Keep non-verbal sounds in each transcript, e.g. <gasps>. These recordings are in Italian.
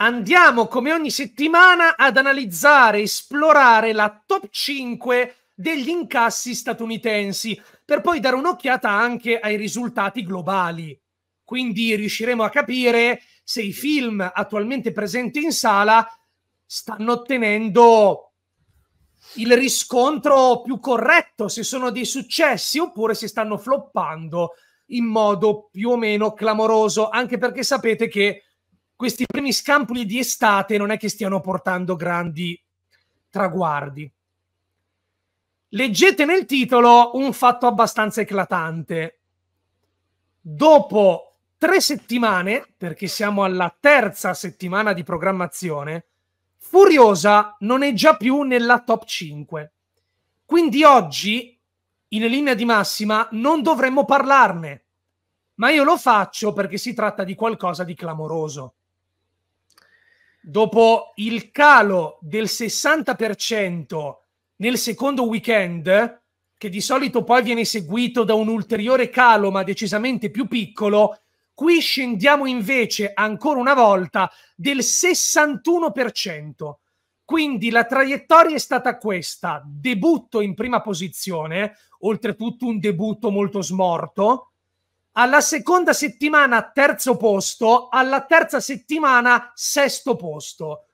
Andiamo come ogni settimana ad analizzare, esplorare la top 5 degli incassi statunitensi, per poi dare un'occhiata anche ai risultati globali. Quindi riusciremo a capire se i film attualmente presenti in sala stanno ottenendo il riscontro più corretto, se sono dei successi oppure se stanno floppando in modo più o meno clamoroso, anche perché sapete che questi primi scampoli di estate non è che stiano portando grandi traguardi. Leggete nel titolo un fatto abbastanza eclatante. Dopo tre settimane, perché siamo alla terza settimana di programmazione, Furiosa non è già più nella top 5. Quindi oggi, in linea di massima, non dovremmo parlarne. Ma io lo faccio perché si tratta di qualcosa di clamoroso dopo il calo del 60% nel secondo weekend, che di solito poi viene seguito da un ulteriore calo, ma decisamente più piccolo, qui scendiamo invece ancora una volta del 61%. Quindi la traiettoria è stata questa, debutto in prima posizione, oltretutto un debutto molto smorto, alla seconda settimana terzo posto, alla terza settimana sesto posto.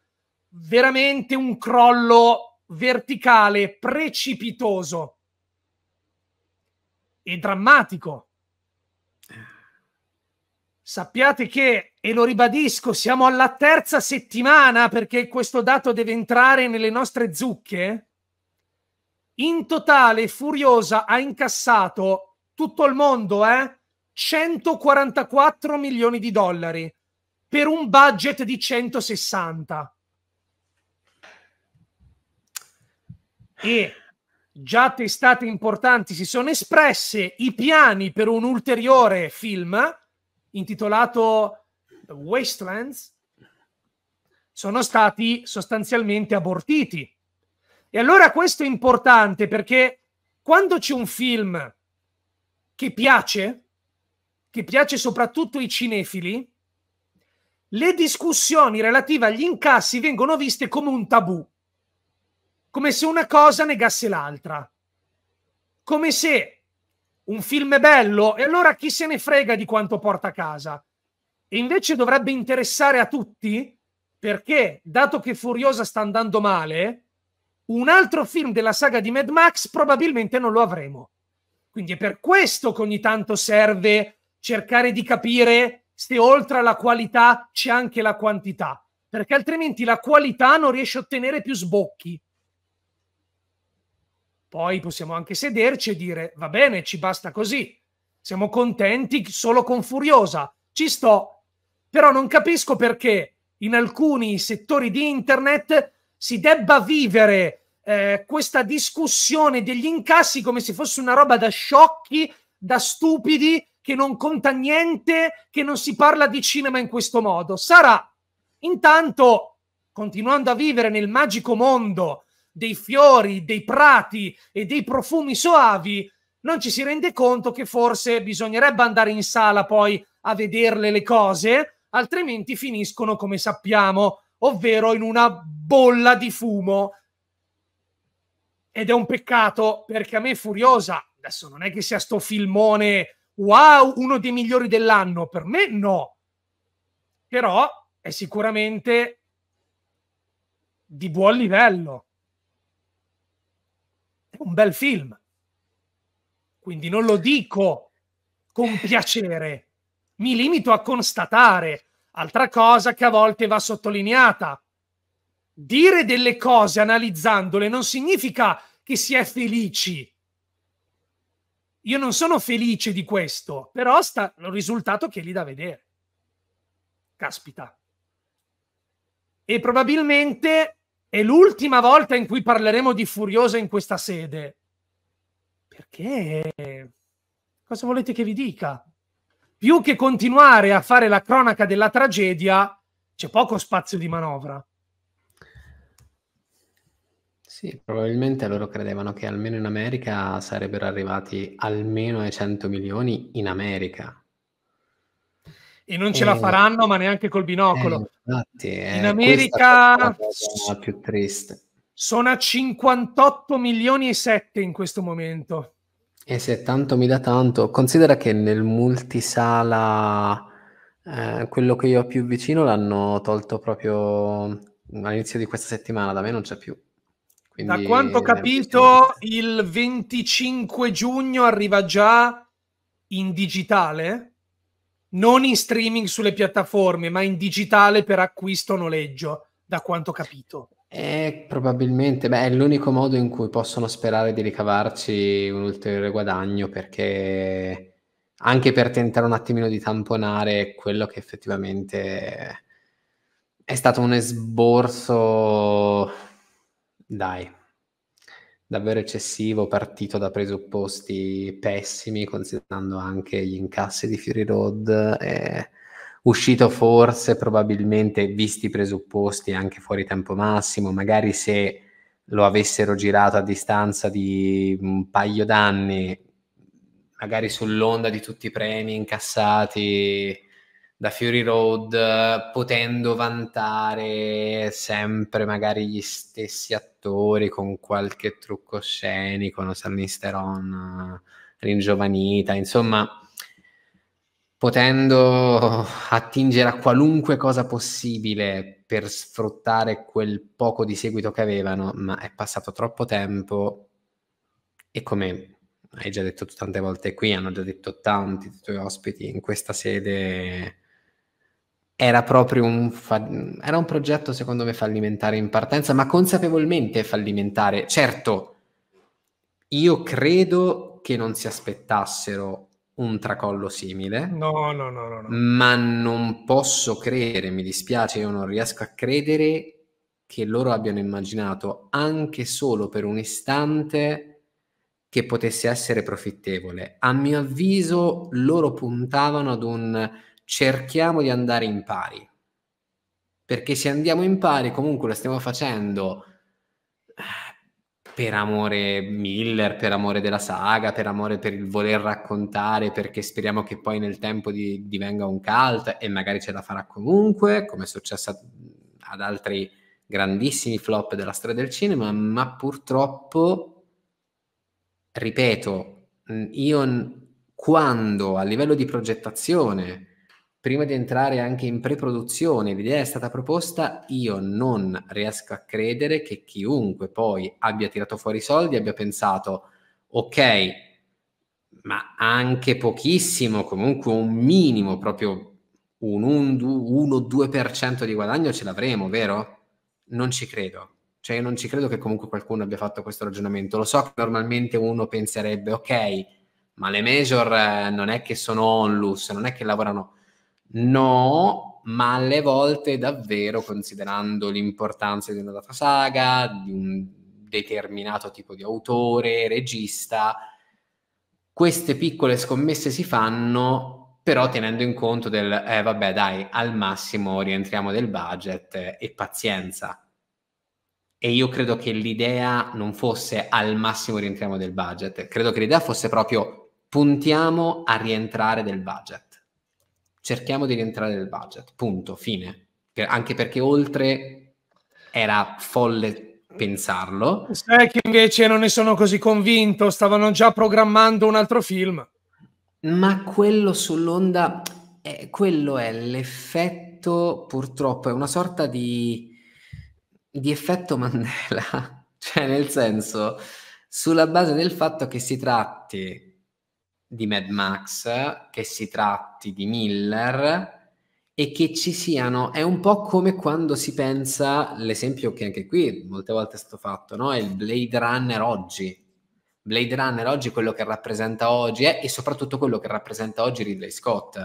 Veramente un crollo verticale, precipitoso e drammatico. Sappiate che, e lo ribadisco, siamo alla terza settimana perché questo dato deve entrare nelle nostre zucche. In totale, Furiosa ha incassato tutto il mondo, eh? 144 milioni di dollari per un budget di 160. E già testate importanti si sono espresse i piani per un ulteriore film intitolato Wastelands sono stati sostanzialmente abortiti. E allora questo è importante perché quando c'è un film che piace, che piace soprattutto ai cinefili, le discussioni relative agli incassi vengono viste come un tabù, come se una cosa negasse l'altra, come se un film è bello e allora chi se ne frega di quanto porta a casa. E invece dovrebbe interessare a tutti perché, dato che Furiosa sta andando male, un altro film della saga di Mad Max probabilmente non lo avremo. Quindi è per questo che ogni tanto serve cercare di capire se oltre alla qualità c'è anche la quantità, perché altrimenti la qualità non riesce a ottenere più sbocchi. Poi possiamo anche sederci e dire va bene, ci basta così, siamo contenti solo con Furiosa, ci sto, però non capisco perché in alcuni settori di internet si debba vivere eh, questa discussione degli incassi come se fosse una roba da sciocchi, da stupidi che non conta niente, che non si parla di cinema in questo modo. Sarà intanto, continuando a vivere nel magico mondo dei fiori, dei prati e dei profumi soavi, non ci si rende conto che forse bisognerebbe andare in sala poi a vederle le cose, altrimenti finiscono come sappiamo, ovvero in una bolla di fumo. Ed è un peccato perché a me Furiosa, adesso non è che sia sto filmone wow, uno dei migliori dell'anno. Per me no, però è sicuramente di buon livello. È un bel film. Quindi non lo dico con <laughs> piacere, mi limito a constatare. Altra cosa che a volte va sottolineata. Dire delle cose analizzandole non significa che si è felici, io non sono felice di questo, però sta il risultato che è lì da vedere. Caspita. E probabilmente è l'ultima volta in cui parleremo di Furiosa in questa sede. Perché? Cosa volete che vi dica? Più che continuare a fare la cronaca della tragedia, c'è poco spazio di manovra. Sì, probabilmente loro credevano che almeno in America sarebbero arrivati almeno ai 100 milioni in America. E non ce eh, la faranno, ma neanche col binocolo. Eh, infatti, eh, in America è la più triste. Sono a 58 milioni e 7 in questo momento. E se tanto mi dà tanto, considera che nel multisala eh, quello che io ho più vicino l'hanno tolto proprio all'inizio di questa settimana, da me non c'è più. Quindi, da quanto ho capito, il 25 giugno arriva già in digitale, non in streaming sulle piattaforme, ma in digitale per acquisto noleggio, da quanto ho capito. Eh, probabilmente, beh, è l'unico modo in cui possono sperare di ricavarci un ulteriore guadagno perché anche per tentare un attimino di tamponare quello che effettivamente è stato un esborso dai, davvero eccessivo, partito da presupposti pessimi, considerando anche gli incassi di Fury Road, è uscito forse probabilmente, visti i presupposti, anche fuori tempo massimo, magari se lo avessero girato a distanza di un paio d'anni, magari sull'onda di tutti i premi incassati da Fury Road, potendo vantare sempre magari gli stessi attori con qualche trucco scenico, non so, Misteron ringiovanita, insomma, potendo attingere a qualunque cosa possibile per sfruttare quel poco di seguito che avevano, ma è passato troppo tempo e come hai già detto tante volte qui, hanno già detto tanti dei tuoi ospiti in questa sede era proprio un, fa- era un progetto secondo me fallimentare in partenza, ma consapevolmente fallimentare. Certo, io credo che non si aspettassero un tracollo simile. No, no, no, no, no. Ma non posso credere, mi dispiace, io non riesco a credere che loro abbiano immaginato anche solo per un istante che potesse essere profittevole. A mio avviso loro puntavano ad un cerchiamo di andare in pari. Perché se andiamo in pari, comunque lo stiamo facendo eh, per amore Miller, per amore della saga, per amore per il voler raccontare, perché speriamo che poi nel tempo di, divenga un cult e magari ce la farà comunque, come è successo ad altri grandissimi flop della storia del cinema, ma purtroppo, ripeto, io quando a livello di progettazione prima di entrare anche in pre-produzione, l'idea è stata proposta, io non riesco a credere che chiunque poi abbia tirato fuori i soldi abbia pensato, ok, ma anche pochissimo, comunque un minimo, proprio un 1-2% di guadagno ce l'avremo, vero? Non ci credo. Cioè, io non ci credo che comunque qualcuno abbia fatto questo ragionamento. Lo so che normalmente uno penserebbe, ok, ma le major eh, non è che sono onlus, non è che lavorano No, ma alle volte davvero, considerando l'importanza di una data saga, di un determinato tipo di autore, regista, queste piccole scommesse si fanno, però tenendo in conto del, eh, vabbè dai, al massimo rientriamo del budget eh, e pazienza. E io credo che l'idea non fosse al massimo rientriamo del budget, credo che l'idea fosse proprio puntiamo a rientrare del budget cerchiamo di rientrare nel budget, punto, fine. Anche perché oltre era folle pensarlo. Sai che invece non ne sono così convinto, stavano già programmando un altro film. Ma quello sull'onda, eh, quello è l'effetto, purtroppo, è una sorta di, di effetto <laughs> Mandela, cioè nel senso, sulla base del fatto che si tratti di Mad Max, che si tratti di Miller e che ci siano, è un po' come quando si pensa, l'esempio che anche qui molte volte è stato fatto, no? è il Blade Runner oggi. Blade Runner oggi quello che rappresenta oggi è, eh, e soprattutto quello che rappresenta oggi Ridley Scott.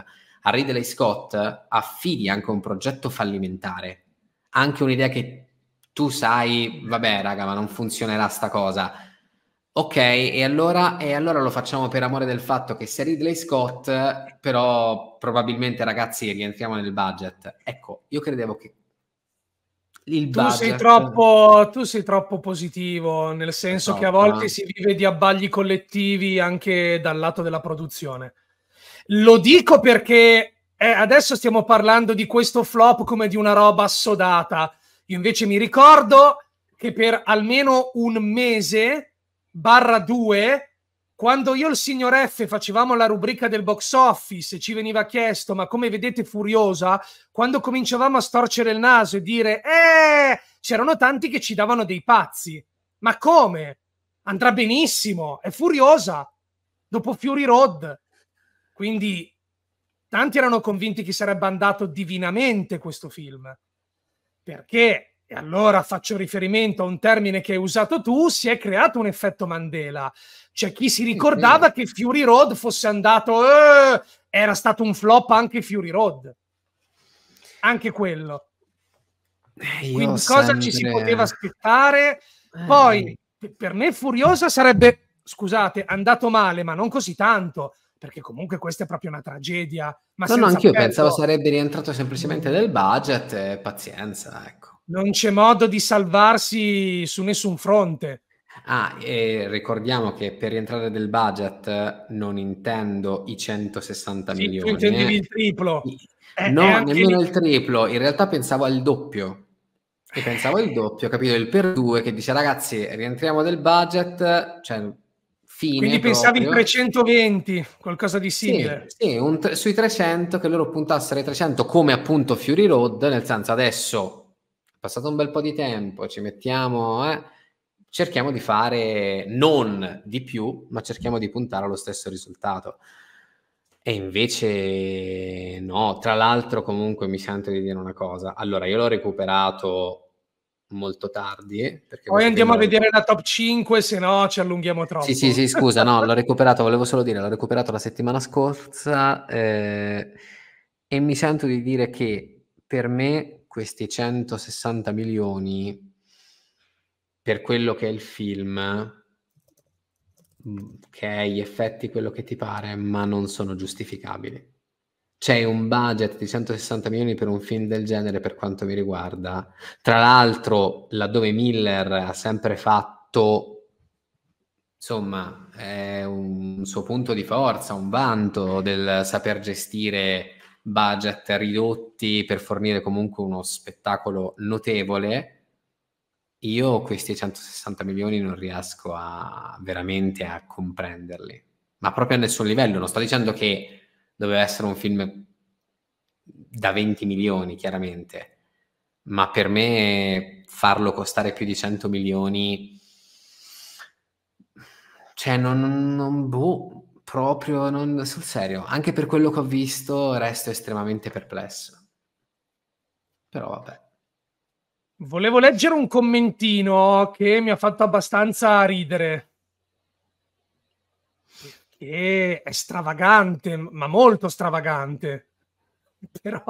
A Ridley Scott affidi anche un progetto fallimentare, anche un'idea che tu sai, vabbè raga, ma non funzionerà sta cosa, Ok, e allora, e allora, lo facciamo per amore del fatto che sia Ridley Scott, però probabilmente ragazzi rientriamo nel budget. Ecco, io credevo che il tu budget... Sei troppo, tu sei troppo positivo, nel senso troppo, che a esatto, volte eh. si vive di abbagli collettivi anche dal lato della produzione. Lo dico perché eh, adesso stiamo parlando di questo flop come di una roba assodata. Io invece mi ricordo che per almeno un mese barra 2, quando io e il signor F facevamo la rubrica del box office ci veniva chiesto, ma come vedete Furiosa, quando cominciavamo a storcere il naso e dire, eh, c'erano tanti che ci davano dei pazzi. Ma come? Andrà benissimo, è Furiosa, dopo Fury Road. Quindi tanti erano convinti che sarebbe andato divinamente questo film, perché e allora faccio riferimento a un termine che hai usato tu, si è creato un effetto Mandela. C'è chi si ricordava che Fury Road fosse andato, eh, era stato un flop anche Fury Road. Anche quello. Eh, io Quindi cosa sempre... ci si poteva aspettare? Poi, eh. per me Furiosa sarebbe, scusate, andato male, ma non così tanto perché comunque questa è proprio una tragedia. Ma no, no, anch'io pezzo... pensavo sarebbe rientrato semplicemente nel budget, eh, pazienza, ecco non c'è modo di salvarsi su nessun fronte. Ah, e ricordiamo che per rientrare nel budget non intendo i 160 sì, milioni. Tu intendevi eh. il triplo. Eh, no, nemmeno lì. il triplo, in realtà pensavo al doppio. E pensavo al doppio, capito? Il per due che dice ragazzi, rientriamo del budget, cioè fine. Quindi pensavi proprio. 320, qualcosa di simile. Sì, sì sui 300 che loro puntassero ai 300 come appunto Fury Road, nel senso adesso passato un bel po' di tempo, ci mettiamo, eh, cerchiamo di fare non di più, ma cerchiamo di puntare allo stesso risultato. E invece no, tra l'altro comunque mi sento di dire una cosa. Allora, io l'ho recuperato molto tardi. Eh, Poi andiamo a vedere la top 5, se no ci allunghiamo troppo. Sì, sì, sì, scusa, no, l'ho recuperato, volevo solo dire, l'ho recuperato la settimana scorsa eh, e mi sento di dire che per me questi 160 milioni per quello che è il film, mm, che è gli effetti quello che ti pare, ma non sono giustificabili. C'è un budget di 160 milioni per un film del genere per quanto mi riguarda. Tra l'altro, laddove Miller ha sempre fatto insomma, è un suo punto di forza, un vanto del saper gestire budget ridotti per fornire comunque uno spettacolo notevole, io questi 160 milioni non riesco a, veramente a comprenderli, ma proprio a nessun livello. Non sto dicendo che doveva essere un film da 20 milioni, chiaramente, ma per me farlo costare più di 100 milioni, cioè non, non boh, proprio non, sul serio, anche per quello che ho visto resto estremamente perplesso. Però vabbè. Volevo leggere un commentino che mi ha fatto abbastanza ridere. Perché è stravagante, ma molto stravagante. <laughs> Però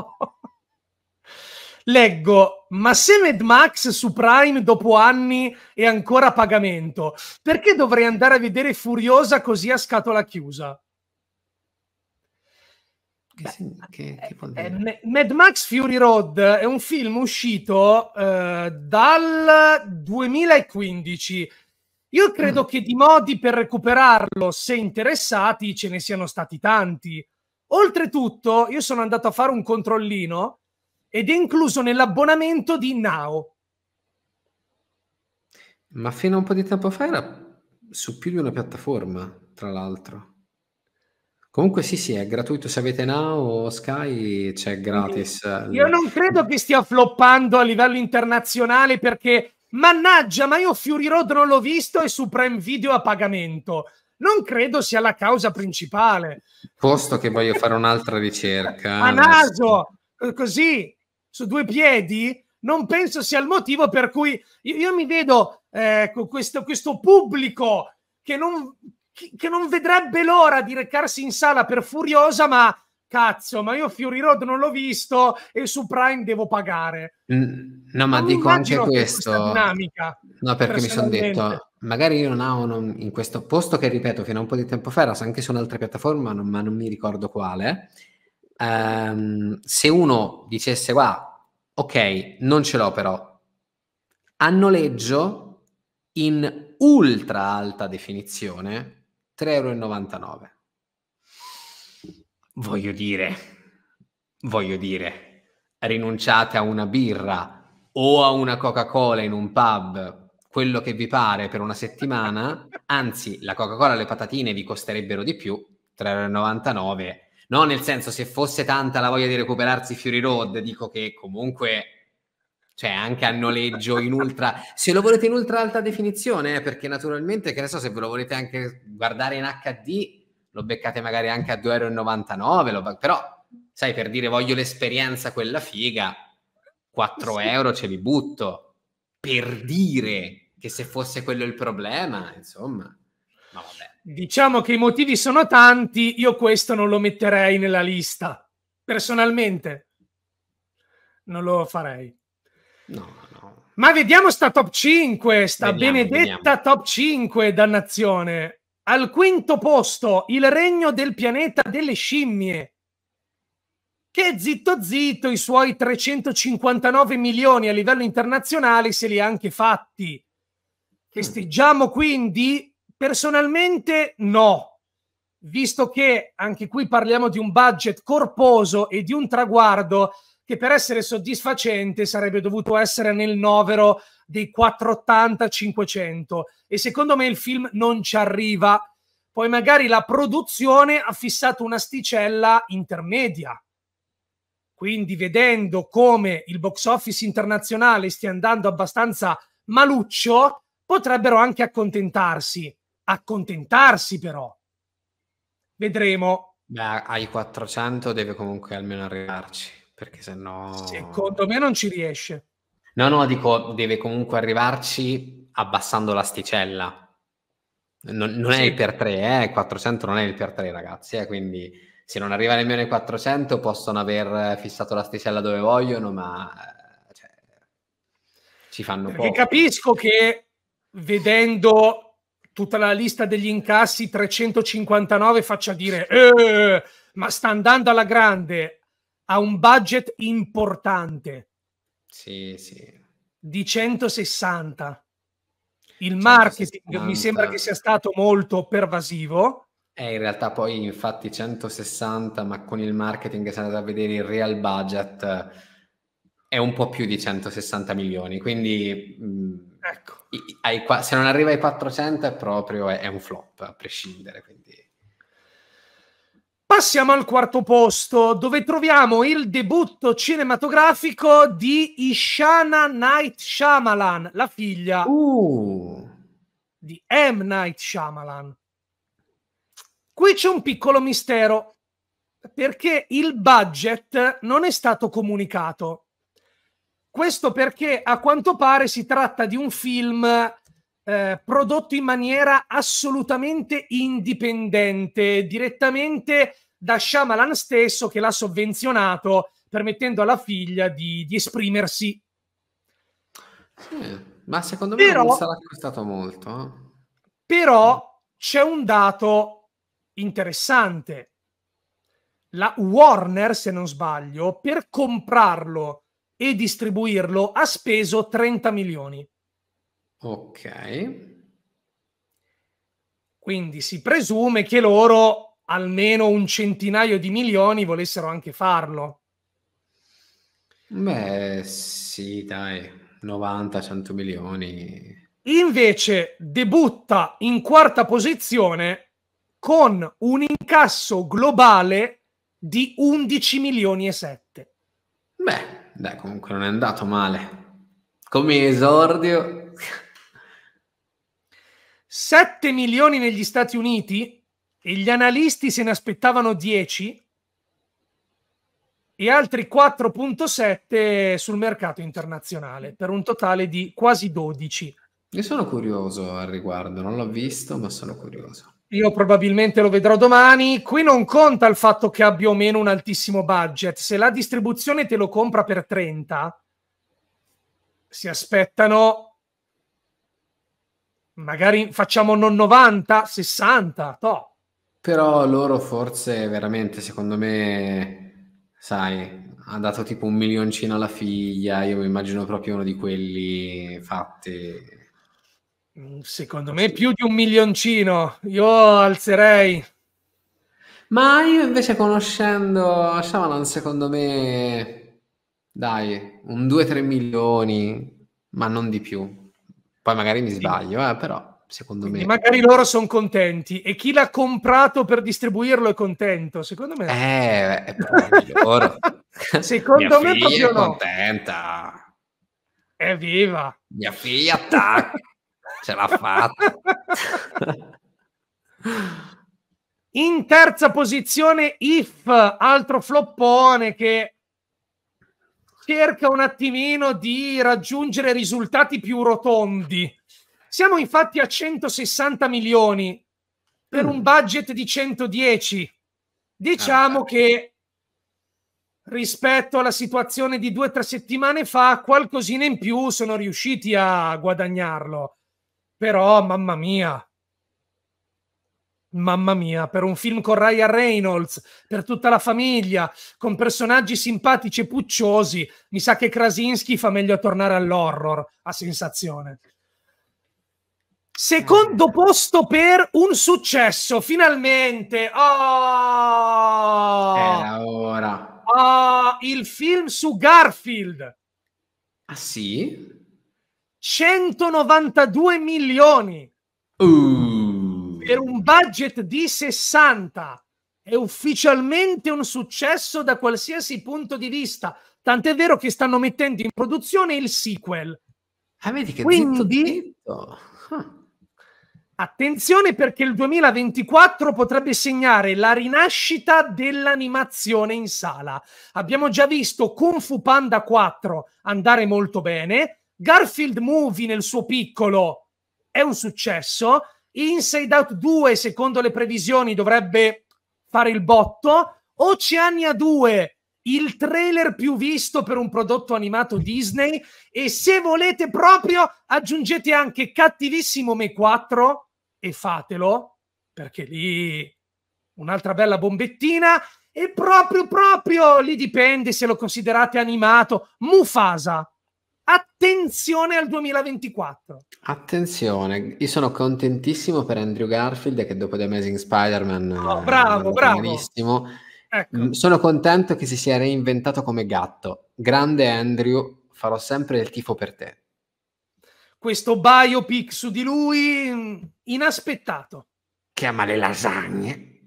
leggo, ma se Mad Max su Prime dopo anni è ancora a pagamento, perché dovrei andare a vedere Furiosa così a scatola chiusa? Beh, che, che eh, eh Mad Max Fury Road è un film uscito eh, dal 2015. Io credo mm. che di modi per recuperarlo, se interessati, ce ne siano stati tanti. Oltretutto, io sono andato a fare un controllino ed è incluso nell'abbonamento di Now. Ma fino a un po' di tempo fa era su più di una piattaforma, tra l'altro. Comunque sì, sì, è gratuito se avete Now o Sky, c'è gratis. Eh, io non credo che stia floppando a livello internazionale perché, mannaggia, ma io Fury Road non l'ho visto e su Prime Video a pagamento. Non credo sia la causa principale. Posto che voglio fare un'altra ricerca. a naso, eh, così, su due piedi non penso sia il motivo per cui io, io mi vedo eh, con questo, questo pubblico che non, che non vedrebbe l'ora di recarsi in sala per Furiosa, ma cazzo, ma io Fury Road non l'ho visto e su Prime devo pagare. No, ma non dico anche questo. Dinamica, no, perché mi sono detto, magari io non ho in questo posto che ripeto fino a un po' di tempo fa era anche su un'altra piattaforma, non, ma non mi ricordo quale ehm, se uno dicesse, qua, ok, non ce l'ho però, a noleggio in ultra alta definizione, 3,99 euro. Voglio dire, voglio dire, rinunciate a una birra o a una Coca-Cola in un pub quello che vi pare per una settimana, anzi la Coca-Cola e le patatine vi costerebbero di più, 3,99 euro No, nel senso, se fosse tanta la voglia di recuperarsi Fury Road, dico che comunque, cioè anche a noleggio in ultra, se lo volete in ultra alta definizione, eh, perché naturalmente, che ne so, se ve lo volete anche guardare in HD, lo beccate magari anche a 2,99 euro, però, sai, per dire voglio l'esperienza quella figa, 4 sì. euro ce li butto, per dire che se fosse quello il problema, insomma... Diciamo che i motivi sono tanti, io questo non lo metterei nella lista. Personalmente non lo farei. No, no. Ma vediamo sta top 5, sta vediamo, benedetta vediamo. top 5 dannazione. Al quinto posto, il regno del pianeta delle scimmie. Che zitto zitto i suoi 359 milioni a livello internazionale se li ha anche fatti. Mm. Festeggiamo quindi Personalmente no, visto che anche qui parliamo di un budget corposo e di un traguardo che per essere soddisfacente sarebbe dovuto essere nel novero dei 480-500 e secondo me il film non ci arriva. Poi magari la produzione ha fissato un'asticella intermedia. Quindi vedendo come il box office internazionale stia andando abbastanza maluccio, potrebbero anche accontentarsi accontentarsi però. Vedremo. Beh, ai 400 deve comunque almeno arrivarci, perché se no... Secondo me non ci riesce. No, no, dico, deve comunque arrivarci abbassando l'asticella. Non, non sì. è il per 3, eh? 400 non è il per 3, ragazzi, eh? quindi se non arriva nemmeno ai 400 possono aver fissato l'asticella dove vogliono, ma eh, cioè, ci fanno Perché poco. Capisco che vedendo tutta la lista degli incassi 359 faccia dire eh, ma sta andando alla grande ha un budget importante sì, sì. di 160 il 160. marketing mi sembra che sia stato molto pervasivo eh, in realtà poi infatti 160 ma con il marketing che si è andato a vedere il real budget è un po' più di 160 milioni quindi mm, ecco ai, se non arriva ai 400 è proprio è, un flop a prescindere. Quindi... Passiamo al quarto posto, dove troviamo il debutto cinematografico di Ishana Night Shyamalan, la figlia uh. di M. Night Shyamalan. Qui c'è un piccolo mistero, perché il budget non è stato comunicato. Questo perché a quanto pare si tratta di un film eh, prodotto in maniera assolutamente indipendente, direttamente da Shyamalan stesso che l'ha sovvenzionato permettendo alla figlia di, di esprimersi. Sì, ma secondo me però, non sarà costato molto. Eh. Però c'è un dato interessante. La Warner, se non sbaglio, per comprarlo e distribuirlo ha speso 30 milioni. Ok. Quindi si presume che loro almeno un centinaio di milioni volessero anche farlo. Beh, sì, dai, 90-100 milioni. Invece debutta in quarta posizione con un incasso globale di 11 milioni e 7. Beh, dai, comunque non è andato male. Come esordio. 7 milioni negli Stati Uniti e gli analisti se ne aspettavano 10 e altri 4.7 sul mercato internazionale per un totale di quasi 12. Io sono curioso al riguardo, non l'ho visto ma sono curioso. Io probabilmente lo vedrò domani. Qui non conta il fatto che abbia o meno un altissimo budget. Se la distribuzione te lo compra per 30, si aspettano magari facciamo non 90, 60, to. Però loro forse veramente, secondo me, sai, ha dato tipo un milioncino alla figlia, io mi immagino proprio uno di quelli fatti Mm, secondo me più di un milioncino, io alzerei. Ma io invece conoscendo Shyamalan, secondo me, dai, un 2-3 milioni, ma non di più. Poi magari mi sbaglio, eh, però secondo Quindi me... Magari loro sono contenti e chi l'ha comprato per distribuirlo è contento, secondo me. Eh, è <laughs> proprio loro. secondo Mia me proprio è no. contenta. Evviva! Eh, Mia figlia attacca! ce l'ha fatta. <laughs> In terza posizione, If, altro floppone che cerca un attimino di raggiungere risultati più rotondi. Siamo infatti a 160 milioni per un mm. budget di 110. Diciamo ah. che rispetto alla situazione di due o tre settimane fa, qualcosina in più sono riusciti a guadagnarlo. Però, mamma mia, Mamma mia, per un film con Ryan Reynolds, per tutta la famiglia, con personaggi simpatici e pucciosi, mi sa che Krasinski fa meglio a tornare all'horror, a sensazione. Secondo eh. posto per un successo, finalmente. Oh! Era ora. Oh, il film su Garfield. Ah sì? 192 milioni uh. per un budget di 60 è ufficialmente un successo da qualsiasi punto di vista tant'è vero che stanno mettendo in produzione il sequel ah, vedi che quindi zitto, zitto. Ah. Attenzione perché il 2024 potrebbe segnare la rinascita dell'animazione in sala. Abbiamo già visto Kung Fu Panda 4 andare molto bene, Garfield Movie nel suo piccolo è un successo, Inside Out 2 secondo le previsioni dovrebbe fare il botto, Oceania 2 il trailer più visto per un prodotto animato Disney e se volete proprio aggiungete anche Cattivissimo Me 4 e fatelo perché lì un'altra bella bombettina e proprio proprio lì dipende se lo considerate animato Mufasa Attenzione al 2024. Attenzione, io sono contentissimo per Andrew Garfield che dopo The Amazing Spider-Man oh, eh, bravo, bravo. Ecco. Mm, sono contento che si sia reinventato come gatto. Grande Andrew, farò sempre il tifo per te. Questo biopic su di lui mm, inaspettato. Chiama le lasagne.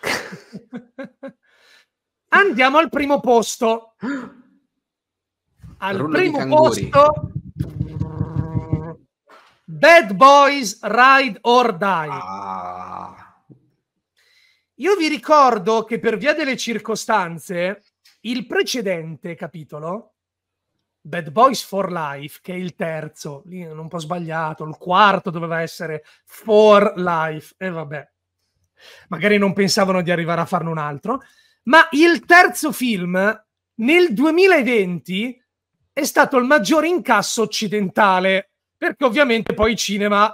<laughs> Andiamo al primo posto. <gasps> al Rullo primo posto Bad Boys Ride or Die. Ah. Io vi ricordo che per via delle circostanze il precedente capitolo Bad Boys for Life, che è il terzo, lì non un po' sbagliato, il quarto doveva essere For Life, e vabbè, magari non pensavano di arrivare a farne un altro, ma il terzo film nel 2020 è stato il maggiore incasso occidentale, perché ovviamente poi i cinema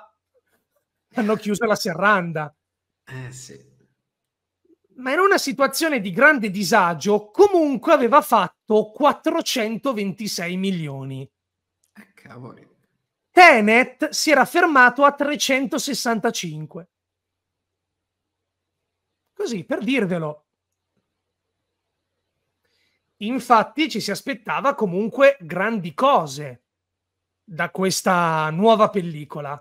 hanno chiuso la serranda. Eh sì. Ma in una situazione di grande disagio, comunque aveva fatto 426 milioni. Eh, cavoli. Tenet si era fermato a 365. Così, per dirvelo. Infatti ci si aspettava comunque grandi cose da questa nuova pellicola.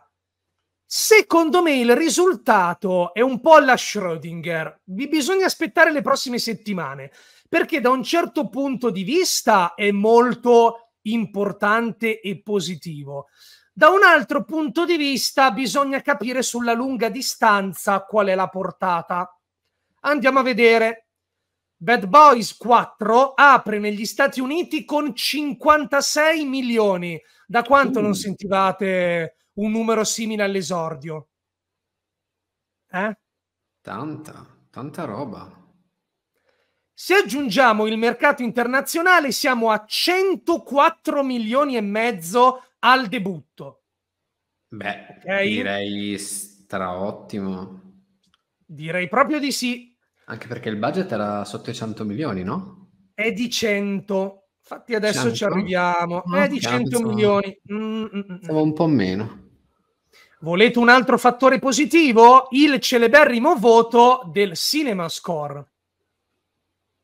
Secondo me il risultato è un po' alla Schrödinger. Vi bisogna aspettare le prossime settimane, perché da un certo punto di vista è molto importante e positivo. Da un altro punto di vista bisogna capire sulla lunga distanza qual è la portata. Andiamo a vedere. Bad Boys 4 apre negli Stati Uniti con 56 milioni. Da quanto uh. non sentivate un numero simile all'esordio? Eh? Tanta, tanta roba. Se aggiungiamo il mercato internazionale siamo a 104 milioni e mezzo al debutto. Beh, okay. direi straottimo. Direi proprio di sì. Anche perché il budget era sotto i 100 milioni, no? È di 100. Infatti adesso 100? ci arriviamo. No, ah, È di 100 penso... milioni. Mm, mm, mm. mm. un po' meno. Volete un altro fattore positivo? Il celeberrimo voto del CinemaScore,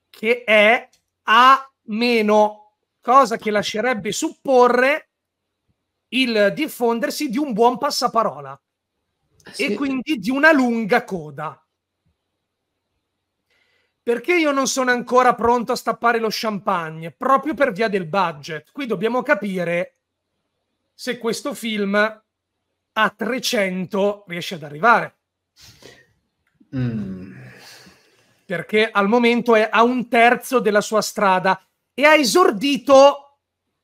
che è A-, cosa che lascerebbe supporre il diffondersi di un buon passaparola eh sì. e quindi di una lunga coda. Perché io non sono ancora pronto a stappare lo champagne? Proprio per via del budget. Qui dobbiamo capire se questo film a 300 riesce ad arrivare. Mm. Perché al momento è a un terzo della sua strada e ha esordito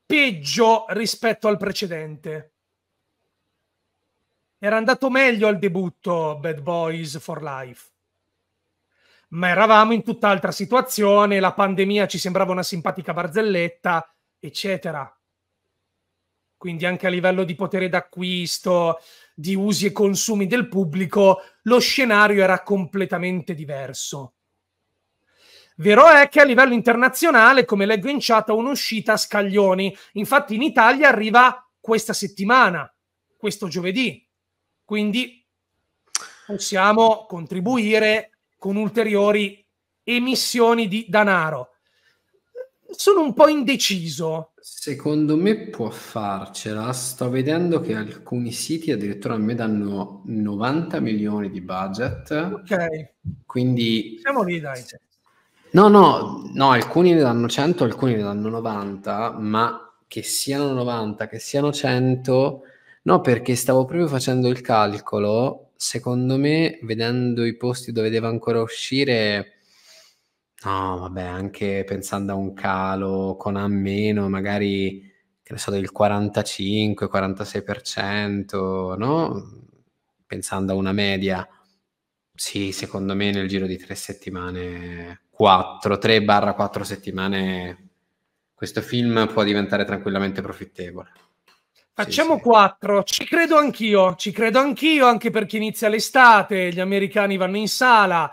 peggio rispetto al precedente. Era andato meglio al debutto Bad Boys for Life ma eravamo in tutt'altra situazione, la pandemia ci sembrava una simpatica barzelletta, eccetera. Quindi anche a livello di potere d'acquisto, di usi e consumi del pubblico, lo scenario era completamente diverso. Vero è che a livello internazionale, come leggo in chat, è un'uscita a scaglioni. Infatti in Italia arriva questa settimana, questo giovedì. Quindi possiamo contribuire con ulteriori emissioni di denaro. Sono un po' indeciso. Secondo me può farcela. Sto vedendo che alcuni siti addirittura a me danno 90 milioni di budget. Ok. Quindi... Siamo lì, dai. No, no, no, alcuni ne danno 100, alcuni ne danno 90, ma che siano 90, che siano 100... No, perché stavo proprio facendo il calcolo secondo me, vedendo i posti dove deve ancora uscire, no, vabbè, anche pensando a un calo con a meno, magari che ne so, del 45-46%, no? Pensando a una media, sì, secondo me nel giro di tre settimane, 4, 3 4 settimane, questo film può diventare tranquillamente profittevole. Facciamo sì, sì. 4, ci credo anch'io, ci credo anch'io anche perché inizia l'estate, gli americani vanno in sala.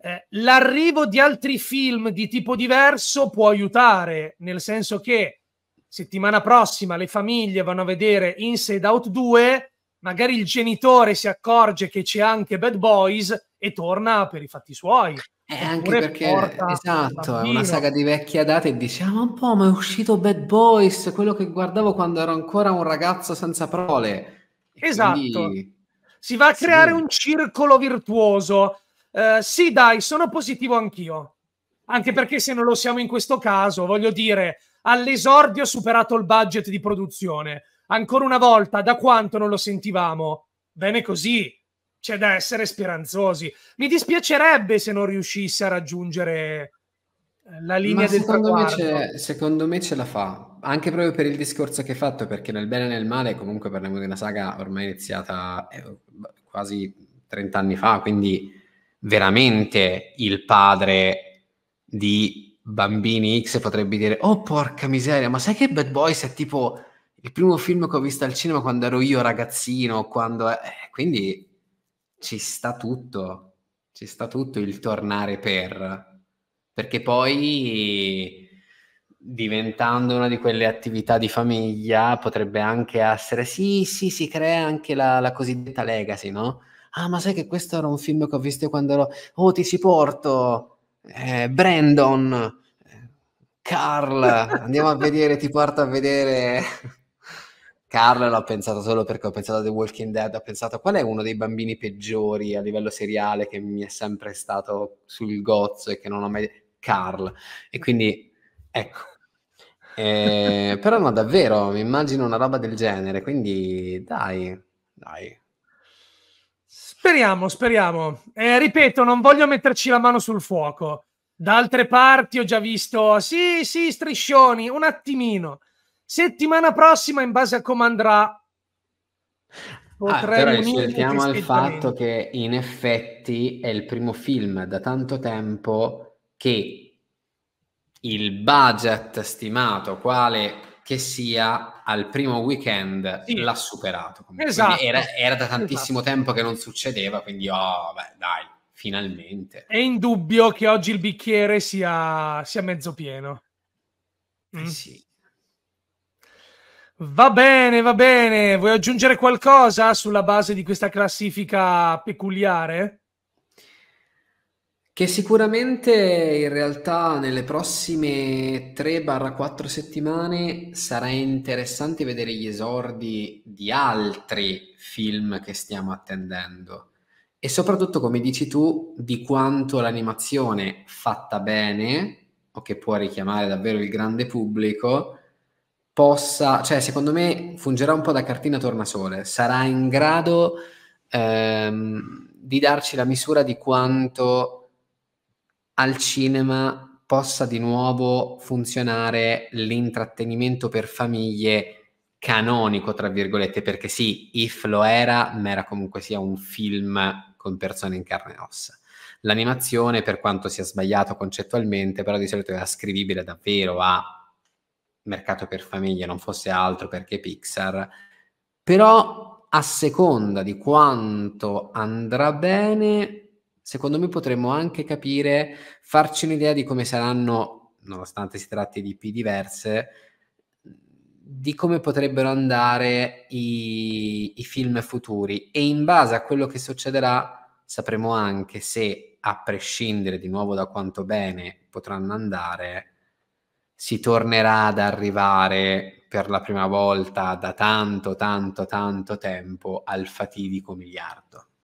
Eh, l'arrivo di altri film di tipo diverso può aiutare, nel senso che settimana prossima le famiglie vanno a vedere Inside Out 2, magari il genitore si accorge che c'è anche Bad Boys e torna per i fatti suoi. Eh, anche perché esatto, è una saga di vecchia data e diciamo un po', ma è uscito Bad Boys, quello che guardavo quando ero ancora un ragazzo senza parole. esatto. Quindi... Si va a creare sì. un circolo virtuoso. Uh, sì, dai, sono positivo anch'io. Anche perché se non lo siamo in questo caso, voglio dire, all'esordio ha superato il budget di produzione. Ancora una volta, da quanto non lo sentivamo? Bene così, c'è da essere speranzosi. Mi dispiacerebbe se non riuscisse a raggiungere eh, la linea Ma del secondo me, secondo me ce la fa, anche proprio per il discorso che hai fatto, perché nel bene e nel male comunque parliamo di una saga ormai iniziata eh, quasi 30 anni fa, quindi veramente il padre di bambini X potrebbe dire oh porca miseria, ma sai che Bad Boys è tipo il primo film che ho visto al cinema quando ero io ragazzino, quando... Eh, quindi ci sta tutto, ci sta tutto il tornare per, perché poi diventando una di quelle attività di famiglia potrebbe anche essere, sì, sì, si crea anche la, la cosiddetta legacy, no? Ah, ma sai che questo era un film che ho visto quando ero, oh, ti ci porto, eh, Brandon, eh, Carl, andiamo a vedere, ti porto a vedere Carl l'ho pensato solo perché ho pensato a The Walking Dead, ho pensato qual è uno dei bambini peggiori a livello seriale che mi è sempre stato sul gozzo e che non ho mai... Carl. E quindi, ecco. Eh, però no, davvero, mi immagino una roba del genere, quindi dai, dai. Speriamo, speriamo. Eh, ripeto, non voglio metterci la mano sul fuoco. Da altre parti ho già visto, sì, sì, striscioni, un attimino Settimana prossima, in base a come andrà, ah, potrei ah, unirmi al fatto che in effetti è il primo film da tanto tempo che il budget stimato quale che sia al primo weekend sì. l'ha superato esatto. era, era, da tantissimo esatto. tempo che non succedeva quindi oh, beh, dai finalmente è indubbio che oggi il bicchiere sia, sia mezzo pieno mm. Eh sì Va bene, va bene. Vuoi aggiungere qualcosa sulla base di questa classifica peculiare? Che sicuramente in realtà nelle prossime 3-4 settimane sarà interessante vedere gli esordi di altri film che stiamo attendendo e soprattutto, come dici tu, di quanto l'animazione fatta bene o che può richiamare davvero il grande pubblico possa, cioè secondo me fungerà un po' da cartina tornasole, sarà in grado ehm, di darci la misura di quanto al cinema possa di nuovo funzionare l'intrattenimento per famiglie canonico, tra virgolette, perché sì, If lo era, ma era comunque sia un film con persone in carne e ossa. L'animazione, per quanto sia sbagliato concettualmente, però di solito è ascrivibile davvero a mercato per famiglie, non fosse altro perché Pixar, però a seconda di quanto andrà bene, secondo me potremmo anche capire, farci un'idea di come saranno, nonostante si tratti di P diverse, di come potrebbero andare i, i film futuri e in base a quello che succederà sapremo anche se, a prescindere di nuovo da quanto bene potranno andare, si tornerà ad arrivare per la prima volta da tanto, tanto, tanto tempo al fatidico miliardo.